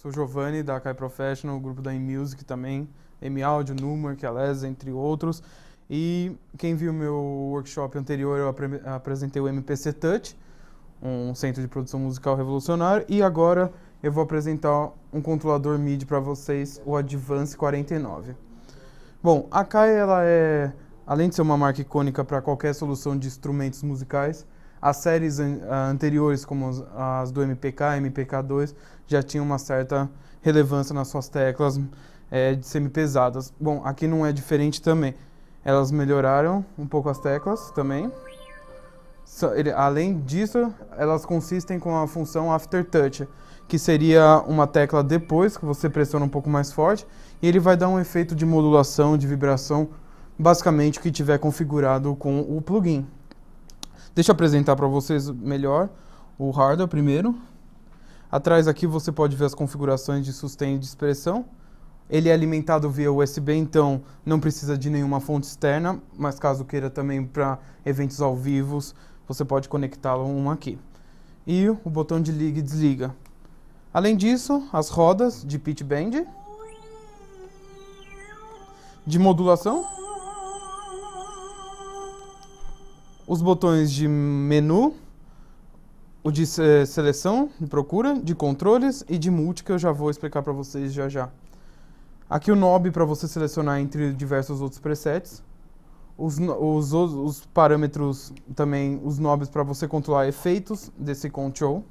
sou Giovanni, da Kai Professional, grupo da Emusic, também, M-Audio, Numer, Kelez, entre outros. E quem viu meu workshop anterior, eu apre apresentei o MPC Touch, um centro de produção musical revolucionário, e agora eu vou apresentar um controlador MIDI para vocês, o Advance 49. Bom, a Kai, ela é, além de ser uma marca icônica para qualquer solução de instrumentos musicais, as séries anteriores, como as do MPK, MPK2, já tinham uma certa relevância nas suas teclas é, de semi-pesadas. Bom, aqui não é diferente também. Elas melhoraram um pouco as teclas também. Além disso, elas consistem com a função after touch, que seria uma tecla depois que você pressiona um pouco mais forte, e ele vai dar um efeito de modulação, de vibração, basicamente o que tiver configurado com o plugin. Deixa eu apresentar para vocês melhor o hardware primeiro. Atrás aqui você pode ver as configurações de sustento e de expressão. Ele é alimentado via USB, então não precisa de nenhuma fonte externa, mas caso queira também para eventos ao vivo, você pode conectá-lo aqui. E o botão de liga e desliga. Além disso, as rodas de pitch bend, de modulação os botões de menu, o de seleção, de procura, de controles e de multi, que eu já vou explicar para vocês já já. Aqui o knob para você selecionar entre diversos outros presets. Os, os, os parâmetros também, os knobs para você controlar efeitos desse control.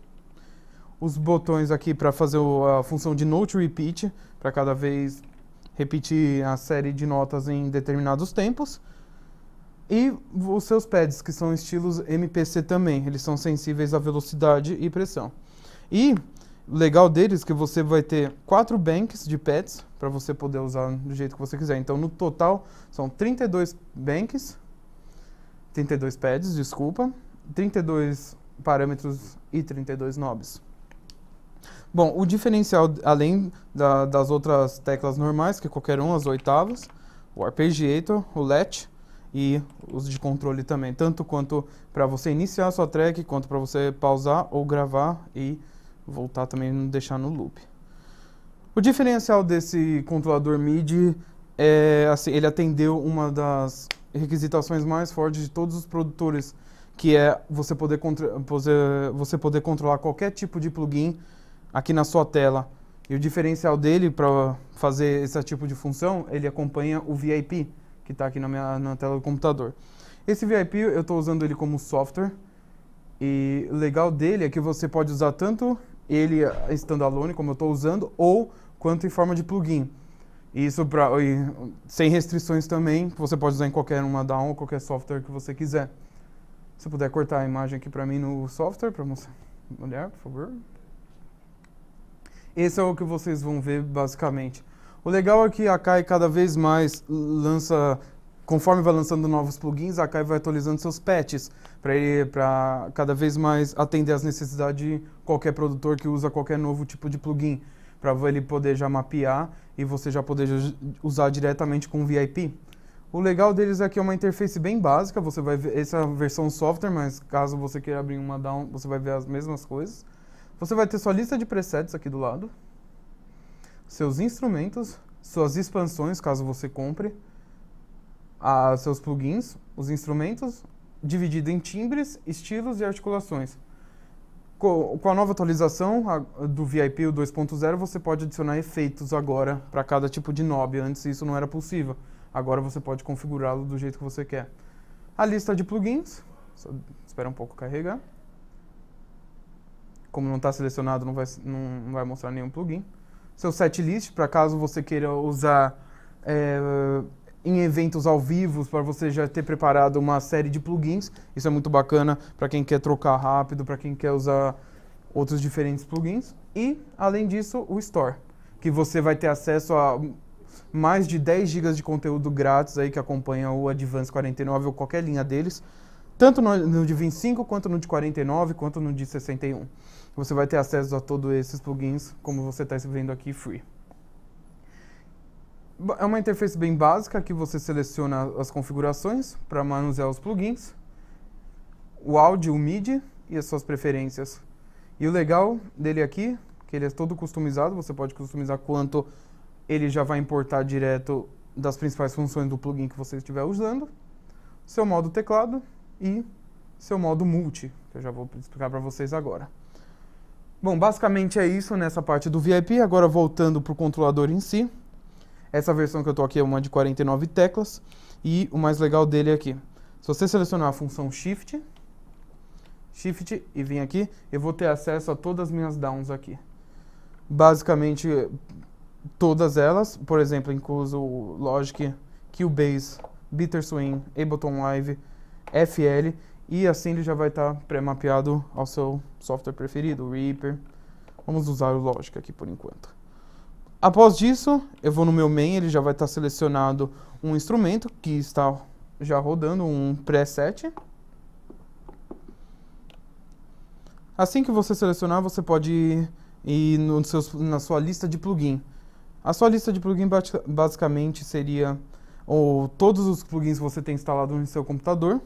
Os botões aqui para fazer a função de note repeat, para cada vez repetir a série de notas em determinados tempos. E os seus pads, que são estilos MPC também, eles são sensíveis à velocidade e pressão. E o legal deles é que você vai ter quatro banks de pads para você poder usar do jeito que você quiser. Então, no total, são 32 banks, 32 pads, desculpa, 32 parâmetros e 32 knobs. Bom, o diferencial, além da, das outras teclas normais, que qualquer um, as oitavas, o arpeggiator, o latch, e os de controle também, tanto quanto para você iniciar a sua track, quanto para você pausar ou gravar e voltar também não deixar no loop. O diferencial desse controlador MIDI é assim, ele atendeu uma das requisitações mais fortes de todos os produtores, que é você poder, você poder controlar qualquer tipo de plugin aqui na sua tela. E o diferencial dele para fazer esse tipo de função, ele acompanha o VIP, que está aqui na minha na tela do computador. Esse VIP eu estou usando ele como software e legal dele é que você pode usar tanto ele ah, standalone, como eu estou usando, ou quanto em forma de plugin. Isso para sem restrições também, você pode usar em qualquer uma DAW ou qualquer software que você quiser. Se puder cortar a imagem aqui para mim no software, para mostrar. Olhar, por favor. Esse é o que vocês vão ver basicamente. O legal é que a Kai cada vez mais lança, conforme vai lançando novos plugins, a Kai vai atualizando seus patches para ele para cada vez mais atender às necessidades de qualquer produtor que usa qualquer novo tipo de plugin, para ele poder já mapear e você já poder usar diretamente com o VIP. O legal deles é que é uma interface bem básica, você vai ver essa é versão software, mas caso você queira abrir uma down, você vai ver as mesmas coisas. Você vai ter sua lista de presets aqui do lado seus instrumentos, suas expansões, caso você compre, a, seus plugins, os instrumentos, dividido em timbres, estilos e articulações. Com, a nova atualização do VIP 2.0, você pode adicionar efeitos agora para cada tipo de knob. Antes isso não era possível. Agora você pode configurá-lo do jeito que você quer. A lista de plugins, só espera um pouco carregar. Como não está selecionado, não vai, não vai mostrar nenhum plugin seu setlist, para caso você queira usar é, em eventos ao vivo, para você já ter preparado uma série de plugins. Isso é muito bacana para quem quer trocar rápido, para quem quer usar outros diferentes plugins. E, além disso, o Store, que você vai ter acesso a mais de 10 GB de conteúdo grátis aí que acompanha o Advance 49 ou qualquer linha deles tanto no, no de 25, quanto no de 49, quanto no de 61. Você vai ter acesso a todos esses plugins, como você está vendo aqui, free. É uma interface bem básica, que você seleciona as configurações para manusear os plugins, o áudio, o MIDI e as suas preferências. E o legal dele aqui, que ele é todo customizado, você pode customizar quanto ele já vai importar direto das principais funções do plugin que você estiver usando. Seu modo teclado, e seu modo multi, que eu já vou explicar para vocês agora. Bom, basicamente é isso nessa parte do VIP. Agora voltando para o controlador em si. Essa versão que eu estou aqui é uma de 49 teclas. E o mais legal dele é aqui. Se você selecionar a função Shift, Shift e vir aqui, eu vou ter acesso a todas as minhas downs aqui. Basicamente, todas elas, por exemplo, incluso Logic, Cubase, swing Ableton Live, FL e assim ele já vai estar tá pré-mapeado ao seu software preferido, o Reaper. Vamos usar o Logic aqui por enquanto. Após disso, eu vou no meu main, ele já vai estar tá selecionado um instrumento que está já rodando, um preset. Assim que você selecionar, você pode ir no seus, na sua lista de plugin. A sua lista de plugin basicamente seria ou todos os plugins que você tem instalado no seu computador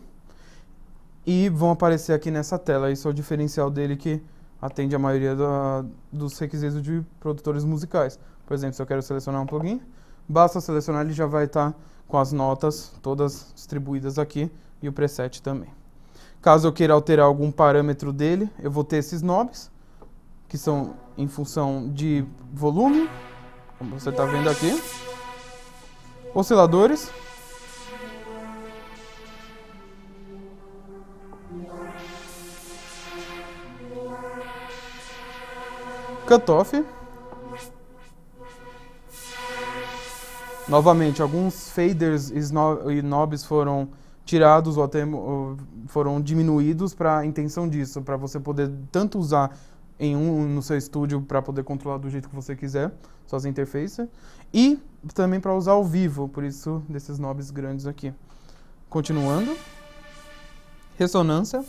e vão aparecer aqui nessa tela. Isso é o diferencial dele que atende a maioria da, dos requisitos de produtores musicais. Por exemplo, se eu quero selecionar um plugin, basta selecionar, ele já vai estar tá com as notas todas distribuídas aqui e o preset também. Caso eu queira alterar algum parâmetro dele, eu vou ter esses knobs, que são em função de volume, como você está vendo aqui, osciladores, Cutoff. Novamente, alguns faders e knobs foram tirados ou até foram diminuídos para a intenção disso, para você poder tanto usar em um no seu estúdio para poder controlar do jeito que você quiser suas interfaces e também para usar ao vivo, por isso desses knobs grandes aqui. Continuando, ressonância,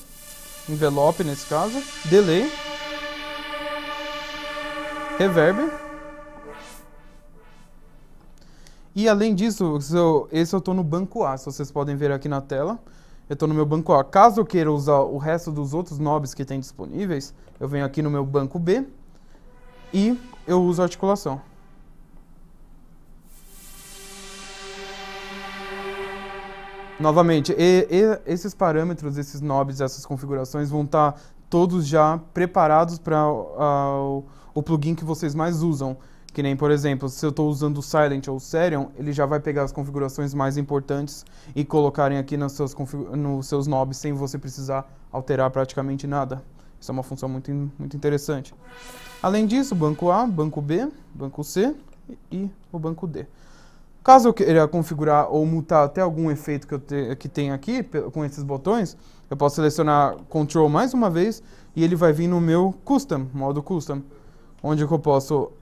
envelope nesse caso, delay reverb. E além disso, eu, esse eu estou no banco A, se vocês podem ver aqui na tela. Eu estou no meu banco A. Caso eu queira usar o resto dos outros knobs que tem disponíveis, eu venho aqui no meu banco B e eu uso a articulação. Novamente, e, e esses parâmetros, esses knobs, essas configurações vão estar tá todos já preparados para uh, ah, o plugin que vocês mais usam. Que nem, por exemplo, se eu estou usando o Silent ou o Serion, ele já vai pegar as configurações mais importantes e colocarem aqui nos seus, nos seus knobs sem você precisar alterar praticamente nada. Isso é uma função muito, muito interessante. Além disso, banco A, banco B, banco C e o banco D. Caso eu queira configurar ou mutar até algum efeito que, eu te, que tem aqui com esses botões, eu posso selecionar Control mais uma vez e ele vai vir no meu Custom, modo Custom onde eu posso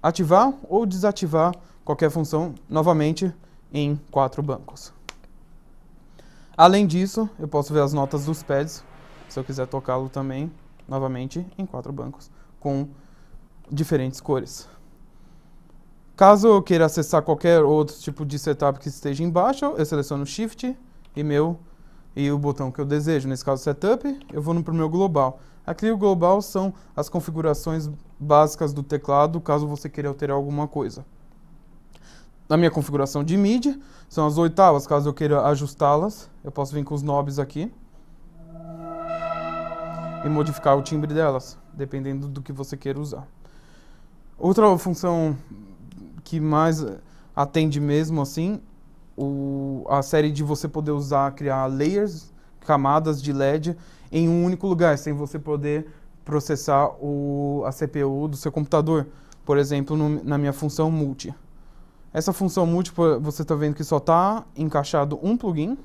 ativar ou desativar qualquer função novamente em quatro bancos. Além disso, eu posso ver as notas dos pads, se eu quiser tocá-lo também, novamente em quatro bancos, com diferentes cores. Caso eu queira acessar qualquer outro tipo de setup que esteja embaixo, eu seleciono Shift e meu e o botão que eu desejo. Nesse caso, Setup, eu vou para o meu global. A CLIO Global são as configurações básicas do teclado, caso você queira alterar alguma coisa. Na minha configuração de mídia, são as oitavas, caso eu queira ajustá-las. Eu posso vir com os knobs aqui e modificar o timbre delas, dependendo do que você queira usar. Outra função que mais atende mesmo assim, o, a série de você poder usar, criar layers, camadas de LED em um único lugar, sem você poder processar o, a CPU do seu computador. Por exemplo, no, na minha função multi. Essa função multi, você está vendo que só está encaixado um plugin.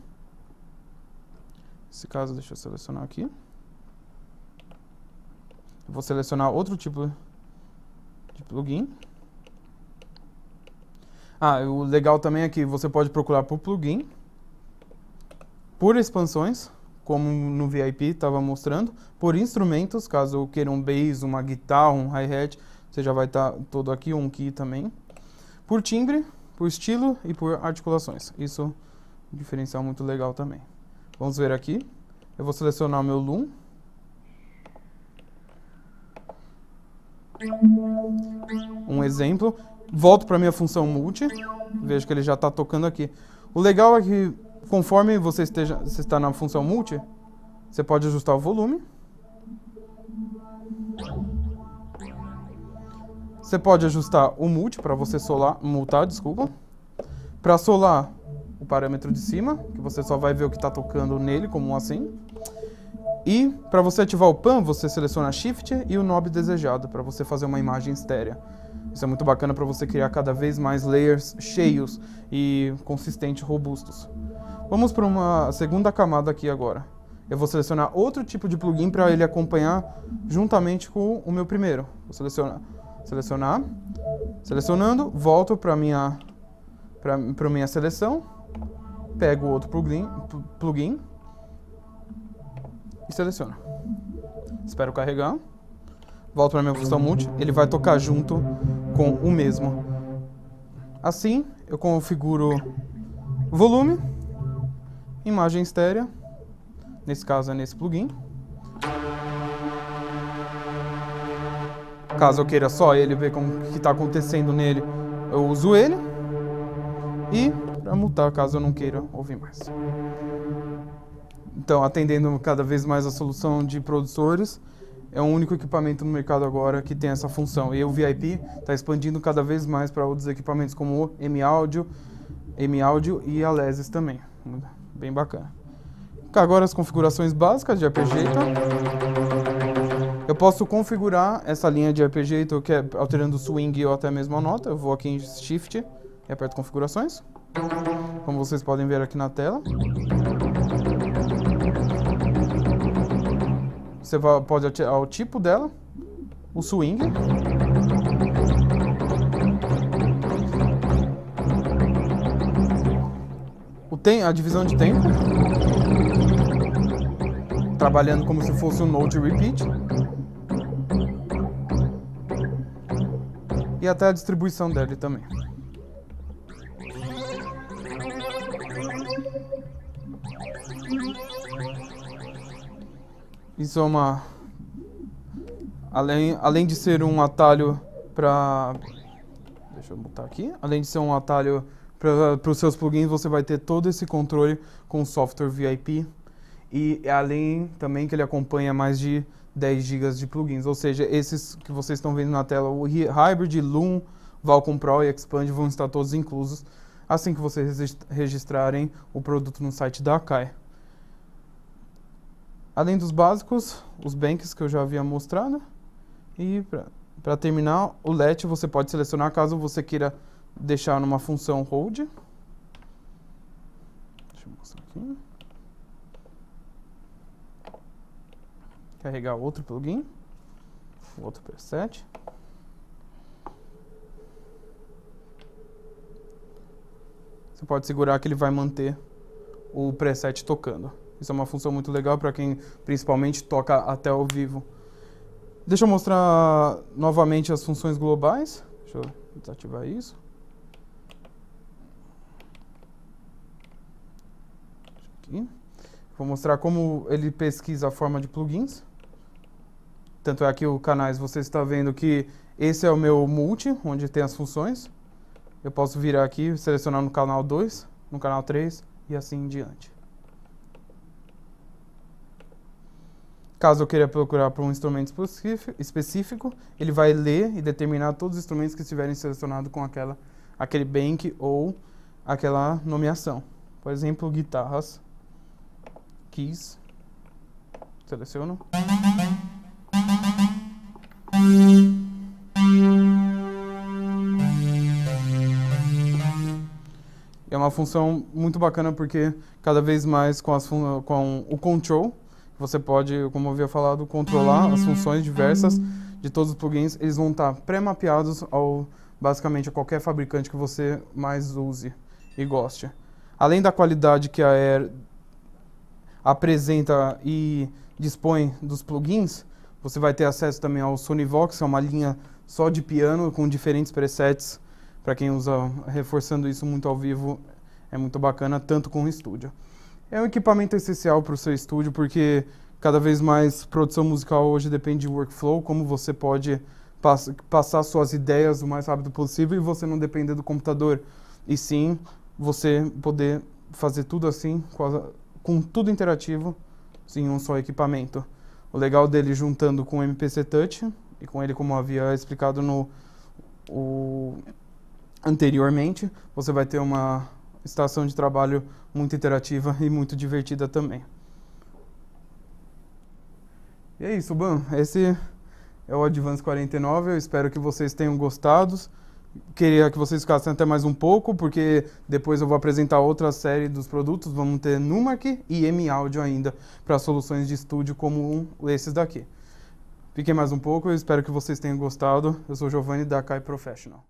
Nesse caso, deixa eu selecionar aqui. vou selecionar outro tipo de plugin. Ah, o legal também é que você pode procurar por plugin, por expansões como no VIP estava mostrando, por instrumentos, caso queira um bass, uma guitarra, um hi-hat, você já vai estar tá todo aqui, um key também. Por timbre, por estilo e por articulações. Isso é um diferencial muito legal também. Vamos ver aqui. Eu vou selecionar o meu loom. Um exemplo. Volto para minha função multi. Vejo que ele já está tocando aqui. O legal é que Conforme você esteja, você está na função multi, você pode ajustar o volume. Você pode ajustar o multi para você solar, multar, desculpa. Para solar o parâmetro de cima, que você só vai ver o que está tocando nele, como um assim. E para você ativar o pan, você seleciona Shift e o knob desejado para você fazer uma imagem estérea. Isso é muito bacana para você criar cada vez mais layers cheios e consistentes, robustos. Vamos para uma segunda camada aqui agora. Eu vou selecionar outro tipo de plugin para ele acompanhar juntamente com o meu primeiro. Vou selecionar, selecionar, selecionando, volto para minha para para minha seleção, pego outro plugin, plugin e seleciono. Espero carregar. Volto para minha função multi, ele vai tocar junto com o mesmo. Assim, eu configuro volume imagem estéreo, nesse caso é nesse plugin. Caso eu queira só ele ver o que está acontecendo nele, eu uso ele. E para mutar, caso eu não queira ouvir mais. Então, atendendo cada vez mais a solução de produtores, é o único equipamento no mercado agora que tem essa função. E o VIP está expandindo cada vez mais para outros equipamentos como o M-Audio, M-Audio e a Lesis também. Bem bacana. Agora as configurações básicas de arpejeta. Tá? Eu posso configurar essa linha de arpejeta então, que é alterando o swing ou até mesmo a nota. Eu vou aqui em Shift e aperto configurações. Como vocês podem ver aqui na tela. Você pode alterar o tipo dela, o swing. tem a divisão de tempo, trabalhando como se fosse um note repeat. E até a distribuição dele também. Isso é uma... Além, além de ser um atalho para... Deixa eu botar aqui. Além de ser um atalho para os seus plugins, você vai ter todo esse controle com o software VIP. E além também que ele acompanha mais de 10 GB de plugins. Ou seja, esses que vocês estão vendo na tela, o Hybrid, Loom, Valcom Pro e Expand vão estar todos inclusos assim que vocês registrarem o produto no site da Akai. Além dos básicos, os banks que eu já havia mostrado. E para terminar, o LET você pode selecionar caso você queira deixar numa função hold. Deixa eu mostrar aqui. Carregar outro plugin, outro preset. Você pode segurar que ele vai manter o preset tocando. Isso é uma função muito legal para quem principalmente toca até ao vivo. Deixa eu mostrar novamente as funções globais. Deixa eu desativar isso. aqui. Vou mostrar como ele pesquisa a forma de plugins. Tanto é que o canais você está vendo que esse é o meu multi, onde tem as funções. Eu posso virar aqui, selecionar no canal 2, no canal 3 e assim em diante. Caso eu queira procurar por um instrumento específico, ele vai ler e determinar todos os instrumentos que estiverem selecionados com aquela, aquele bank ou aquela nomeação. Por exemplo, guitarras keys, seleciono. É uma função muito bacana porque cada vez mais com, as com o control, você pode, como eu havia falado, controlar as funções diversas de todos os plugins, eles vão estar pré-mapeados ao basicamente a qualquer fabricante que você mais use e goste. Além da qualidade que a Air apresenta e dispõe dos plugins, você vai ter acesso também ao Sony Vox, é uma linha só de piano com diferentes presets. Para quem usa, reforçando isso muito ao vivo, é muito bacana, tanto com o estúdio. É um equipamento essencial para o seu estúdio, porque cada vez mais produção musical hoje depende de workflow, como você pode pass passar suas ideias o mais rápido possível e você não depender do computador. E sim, você poder fazer tudo assim com a com tudo interativo em um só equipamento. O legal dele juntando com o MPC Touch e com ele como havia explicado no o, anteriormente, você vai ter uma estação de trabalho muito interativa e muito divertida também. E é isso, Ban. Esse é o Advance 49. Eu espero que vocês tenham gostado queria que vocês ficassem até mais um pouco, porque depois eu vou apresentar outra série dos produtos. Vamos ter Numark e M-Audio ainda para soluções de estúdio como um, esses daqui. Fiquem mais um pouco, eu espero que vocês tenham gostado. Eu sou Giovanni da Kai Professional.